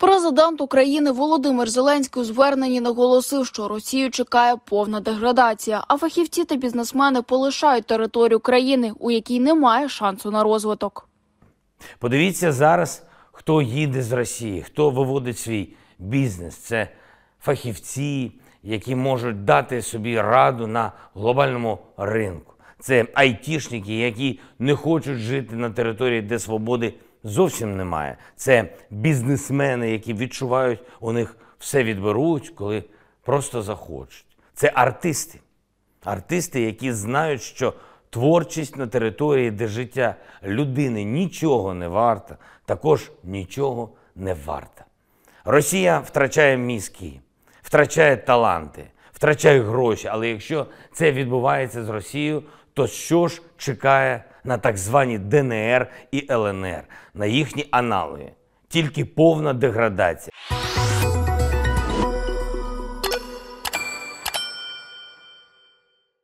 Президент України Володимир Зеленський у зверненні наголосив, що Росію чекає повна деградація, а фахівці та бізнесмени полишають територію країни, у якій немає шансу на розвиток. Подивіться зараз, хто їде з Росії, хто виводить свій бізнес. Це фахівці, які можуть дати собі раду на глобальному ринку. Це айтішники, які не хочуть жити на території, де свободи зовсім немає. Це бізнесмени, які відчувають, у них все відберуть, коли просто захочуть. Це артисти, артисти, які знають, що творчість на території, де життя людини нічого не варта, також нічого не варта. Росія втрачає мізки, втрачає таланти, втрачає гроші. Але якщо це відбувається з Росією, то що ж чекає на так звані ДНР і ЛНР, на їхні аналоги. Тільки повна деградація.